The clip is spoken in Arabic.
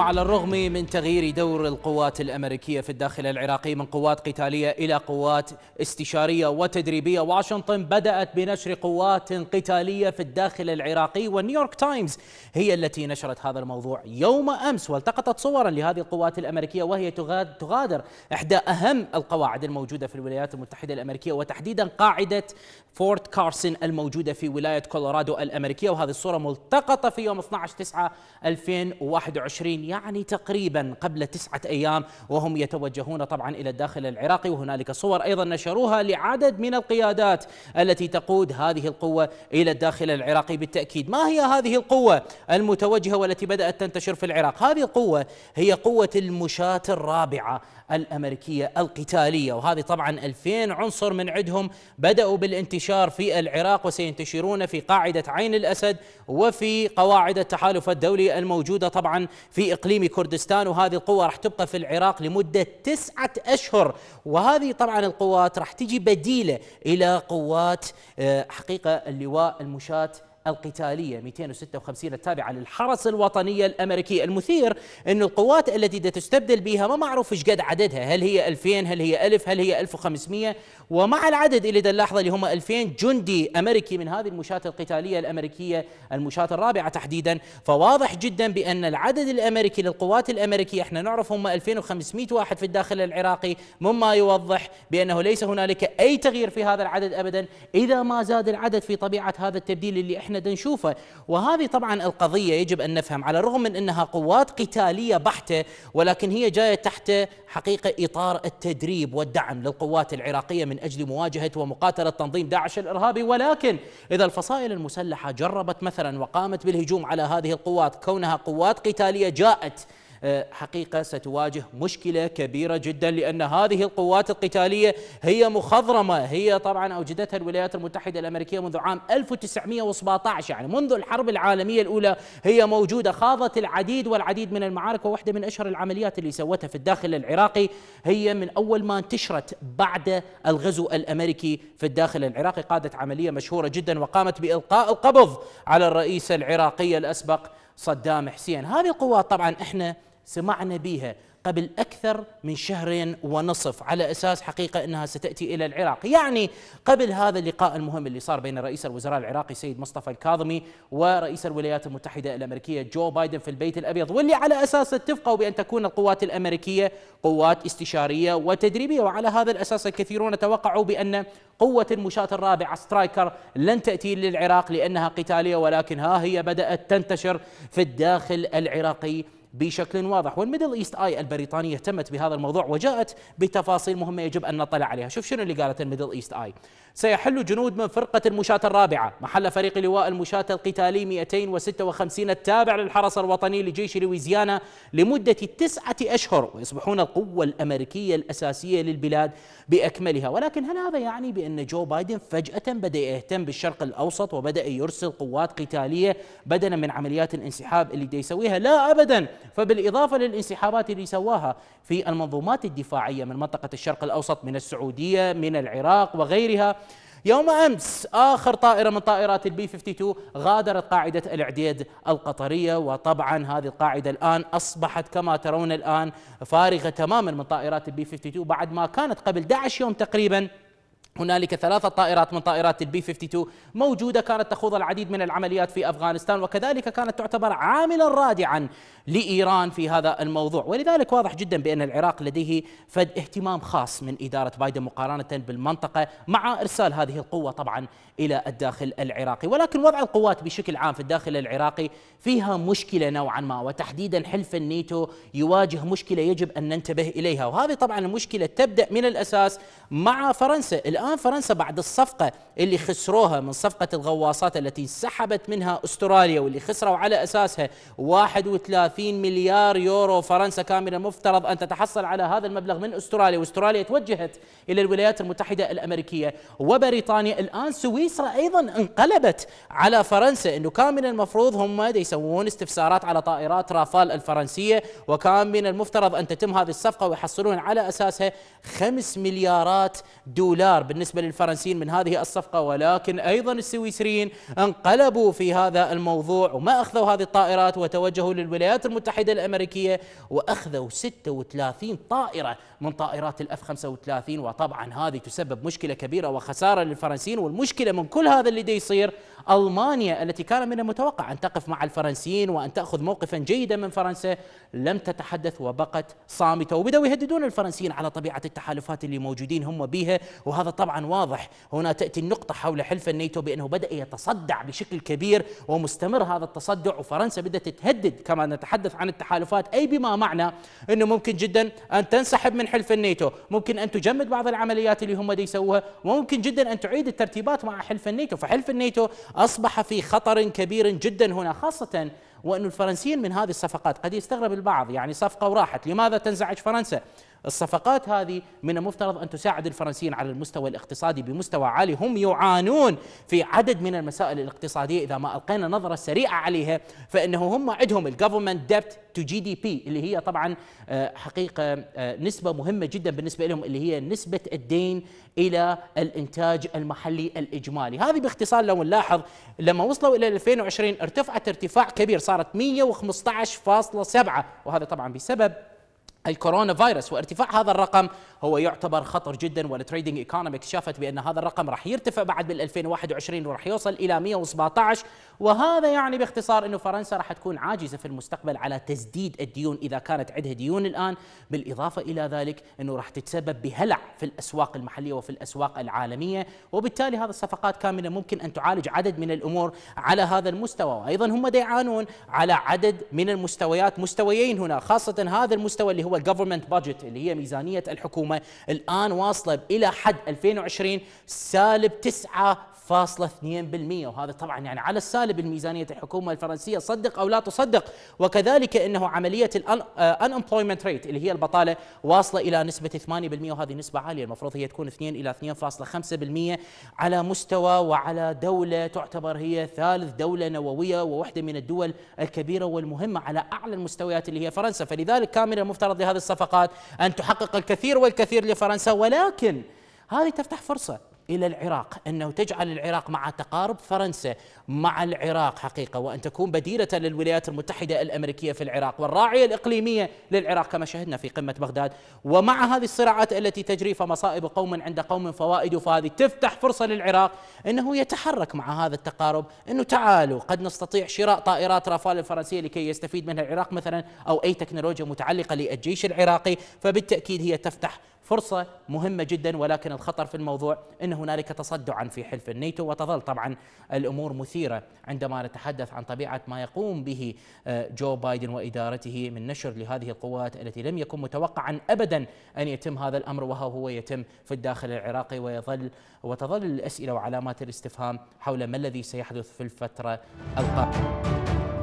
على الرغم من تغيير دور القوات الأمريكية في الداخل العراقي من قوات قتالية إلى قوات استشارية وتدريبية واشنطن بدأت بنشر قوات قتالية في الداخل العراقي والنيويورك تايمز هي التي نشرت هذا الموضوع يوم أمس والتقطت صورا لهذه القوات الأمريكية وهي تغادر إحدى أهم القواعد الموجودة في الولايات المتحدة الأمريكية وتحديدا قاعدة فورت كارسن الموجودة في ولاية كولورادو الأمريكية وهذه الصورة ملتقطة في يوم 12 9 2021 يعني تقريبا قبل تسعة أيام وهم يتوجهون طبعا إلى الداخل العراقي وهنالك صور أيضا نشروها لعدد من القيادات التي تقود هذه القوة إلى الداخل العراقي بالتأكيد ما هي هذه القوة المتوجهة والتي بدأت تنتشر في العراق هذه القوة هي قوة المشاة الرابعة الأمريكية القتالية وهذه طبعا 2000 عنصر من عندهم بدأوا بالانتشار في العراق وسينتشرون في قاعدة عين الأسد وفي قواعد التحالف الدولي الموجودة طبعا في إقليم كردستان وهذه القوة راح تبقى في العراق لمدة تسعة أشهر وهذه طبعا القوات راح تجي بديلة إلى قوات آه، حقيقة اللواء المشاة القتالية 256 التابعة للحرس الوطنية الأمريكي المثير أن القوات التي تستبدل بها ما معروف إيش قد عددها هل هي 2000 هل هي 1000 هل هي 1500 ومع العدد إلى اللحظة اللي هم 2000 جندي أمريكي من هذه المشاة القتالية الأمريكية المشاة الرابعة تحديدا فواضح جدا بأن العدد الأمريكي للقوات الأمريكية احنا نعرف هم 2500 واحد في الداخل العراقي مما يوضح بأنه ليس هنالك أي تغيير في هذا العدد أبدا إذا ما زاد العدد في طبيعة هذا التبديل اللي احنا احنا نشوفه وهذه طبعا القضية يجب أن نفهم على الرغم من أنها قوات قتالية بحتة ولكن هي جاية تحت حقيقة إطار التدريب والدعم للقوات العراقية من أجل مواجهة ومقاتلة تنظيم داعش الإرهابي ولكن إذا الفصائل المسلحة جربت مثلا وقامت بالهجوم على هذه القوات كونها قوات قتالية جاءت آه، حقيقة ستواجه مشكلة كبيرة جدا لأن هذه القوات القتالية هي مخضرمة هي طبعا أوجدتها الولايات المتحدة الأمريكية منذ عام 1917 يعني منذ الحرب العالمية الأولى هي موجودة خاضت العديد والعديد من المعارك وواحدة من أشهر العمليات اللي سوتها في الداخل العراقي هي من أول ما انتشرت بعد الغزو الأمريكي في الداخل العراقي قادت عملية مشهورة جدا وقامت بإلقاء القبض على الرئيس العراقي الأسبق صدام حسين هذه القوات طبعا احنا سمعنا بها قبل أكثر من شهر ونصف على أساس حقيقة أنها ستأتي إلى العراق يعني قبل هذا اللقاء المهم اللي صار بين رئيس الوزراء العراقي سيد مصطفى الكاظمي ورئيس الولايات المتحدة الأمريكية جو بايدن في البيت الأبيض واللي على أساس اتفقوا بأن تكون القوات الأمريكية قوات استشارية وتدريبية وعلى هذا الأساس الكثيرون توقعوا بأن قوة المشاة الرابعة سترايكر لن تأتي للعراق لأنها قتالية ولكن ها هي بدأت تنتشر في الداخل العراقي بشكل واضح والميدل ايست اي البريطانيه اهتمت بهذا الموضوع وجاءت بتفاصيل مهمه يجب ان نطلع عليها شوف شنو اللي قالت الميدل ايست اي سيحل جنود من فرقة المشاة الرابعة محل فريق لواء المشاة القتالي 256 التابع للحرس الوطني لجيش لويزيانا لمدة تسعة أشهر ويصبحون القوة الأمريكية الأساسية للبلاد بأكملها ولكن هل هذا يعني بأن جو بايدن فجأة بدأ يهتم بالشرق الأوسط وبدأ يرسل قوات قتالية بدلا من عمليات الانسحاب اللي دي يسويها لا أبدا فبالإضافة للانسحابات اللي سواها في المنظومات الدفاعية من منطقة الشرق الأوسط من السعودية من العراق وغيرها يوم أمس آخر طائرة من طائرات البي 52 غادرت قاعدة العديد القطرية وطبعا هذه القاعدة الآن أصبحت كما ترون الآن فارغة تماما من طائرات البي 52 بعد ما كانت قبل 11 يوم تقريباً هنالك ثلاثة طائرات من طائرات البي 52 موجودة كانت تخوض العديد من العمليات في أفغانستان وكذلك كانت تعتبر عاملا رادعا لإيران في هذا الموضوع ولذلك واضح جدا بأن العراق لديه فد اهتمام خاص من إدارة بايدن مقارنة بالمنطقة مع إرسال هذه القوة طبعا إلى الداخل العراقي ولكن وضع القوات بشكل عام في الداخل العراقي فيها مشكلة نوعا ما وتحديدا حلف النيتو يواجه مشكلة يجب أن ننتبه إليها وهذه طبعا المشكلة تبدأ من الأساس مع فرنسا الآن الآن آه، فرنسا بعد الصفقة اللي خسروها من صفقة الغواصات التي سحبت منها أستراليا واللي خسروا على أساسها 31 مليار يورو فرنسا كان من المفترض أن تتحصل على هذا المبلغ من أستراليا وأستراليا توجهت إلى الولايات المتحدة الأمريكية وبريطانيا الآن سويسرا أيضا انقلبت على فرنسا أنه كان من المفروض هم يسوون استفسارات على طائرات رافال الفرنسية وكان من المفترض أن تتم هذه الصفقة ويحصلون على أساسها 5 مليارات دولار بالنسبة للفرنسيين من هذه الصفقة ولكن أيضا السويسريين انقلبوا في هذا الموضوع وما أخذوا هذه الطائرات وتوجهوا للولايات المتحدة الأمريكية وأخذوا 36 طائرة من طائرات الأف 35 وطبعا هذه تسبب مشكلة كبيرة وخسارة للفرنسيين والمشكلة من كل هذا اللي دي يصير ألمانيا التي كان من المتوقع أن تقف مع الفرنسيين وأن تأخذ موقفا جيدا من فرنسا لم تتحدث وبقت صامتة وبدأوا يهددون الفرنسيين على طبيعة التحالفات اللي موجودين هم بها وهذا طبعا واضح هنا تأتي النقطة حول حلف الناتو بأنه بدأ يتصدع بشكل كبير ومستمر هذا التصدع وفرنسا بدأت تهدد كما نتحدث عن التحالفات أي بما معنى أنه ممكن جدا أن تنسحب من حلف الناتو ممكن أن تجمد بعض العمليات اللي هم دي يسووها وممكن جدا أن تعيد الترتيبات مع حلف الناتو فحلف الناتو أصبح في خطر كبير جدا هنا خاصة وأن الفرنسيين من هذه الصفقات قد يستغرب البعض يعني صفقة وراحت لماذا تنزعج فرنسا الصفقات هذه من المفترض أن تساعد الفرنسيين على المستوى الاقتصادي بمستوى عالي هم يعانون في عدد من المسائل الاقتصادية إذا ما ألقينا نظرة سريعة عليها فإنه هم عندهم الجفرمنت ديبت تو جي دي بي اللي هي طبعا آه، حقيقة آه، نسبة مهمة جدا بالنسبة لهم اللي هي نسبة الدين إلى الإنتاج المحلي الإجمالي هذه باختصار لو نلاحظ لما وصلوا إلى 2020 ارتفعت ارتفاع كبير صارت 115.7 وهذا طبعا بسبب الكورونا فيروس وارتفاع هذا الرقم هو يعتبر خطر جدا والتريدنج ايكونومكس شافت بان هذا الرقم راح يرتفع بعد بال 2021 وراح يوصل الى 117 وهذا يعني باختصار انه فرنسا راح تكون عاجزه في المستقبل على تسديد الديون اذا كانت عندها ديون الان بالاضافه الى ذلك انه راح تتسبب بهلع في الاسواق المحليه وفي الاسواق العالميه وبالتالي هذه الصفقات كامله ممكن ان تعالج عدد من الامور على هذا المستوى وايضا هم يعانون على عدد من المستويات مستويين هنا خاصه هذا المستوى اللي هو واصله جفرمنت بادجت اللي هي ميزانيه الحكومه الان واصله الى حد 2020 سالب 9 فاصلة 2% وهذا طبعا يعني على السالب الميزانية الحكومة الفرنسية صدق أو لا تصدق وكذلك أنه عملية آه، unemployment rate اللي هي البطالة واصلة إلى نسبة 8% وهذه نسبة عالية المفروض هي تكون 2 إلى 2.5% على مستوى وعلى دولة تعتبر هي ثالث دولة نووية وواحدة من الدول الكبيرة والمهمة على أعلى المستويات اللي هي فرنسا فلذلك كان من المفترض لهذه الصفقات أن تحقق الكثير والكثير لفرنسا ولكن هذه تفتح فرصة إلى العراق أنه تجعل العراق مع تقارب فرنسا مع العراق حقيقة وأن تكون بديلة للولايات المتحدة الأمريكية في العراق والراعية الإقليمية للعراق كما شهدنا في قمة بغداد ومع هذه الصراعات التي تجري فمصائب قوم عند قوم فوائد فهذه تفتح فرصة للعراق أنه يتحرك مع هذا التقارب أنه تعالوا قد نستطيع شراء طائرات رافال الفرنسية لكي يستفيد منها العراق مثلا أو أي تكنولوجيا متعلقة للجيش العراقي فبالتأكيد هي تفتح فرصة مهمة جدا ولكن الخطر في الموضوع أن هنالك تصدعا في حلف الناتو وتظل طبعا الأمور مثيرة عندما نتحدث عن طبيعة ما يقوم به آه، جو بايدن وإدارته من نشر لهذه القوات التي لم يكن متوقعا أبدا أن يتم هذا الأمر وها هو يتم في الداخل العراقي ويظل وتظل الأسئلة وعلامات الاستفهام حول ما الذي سيحدث في الفترة القادمة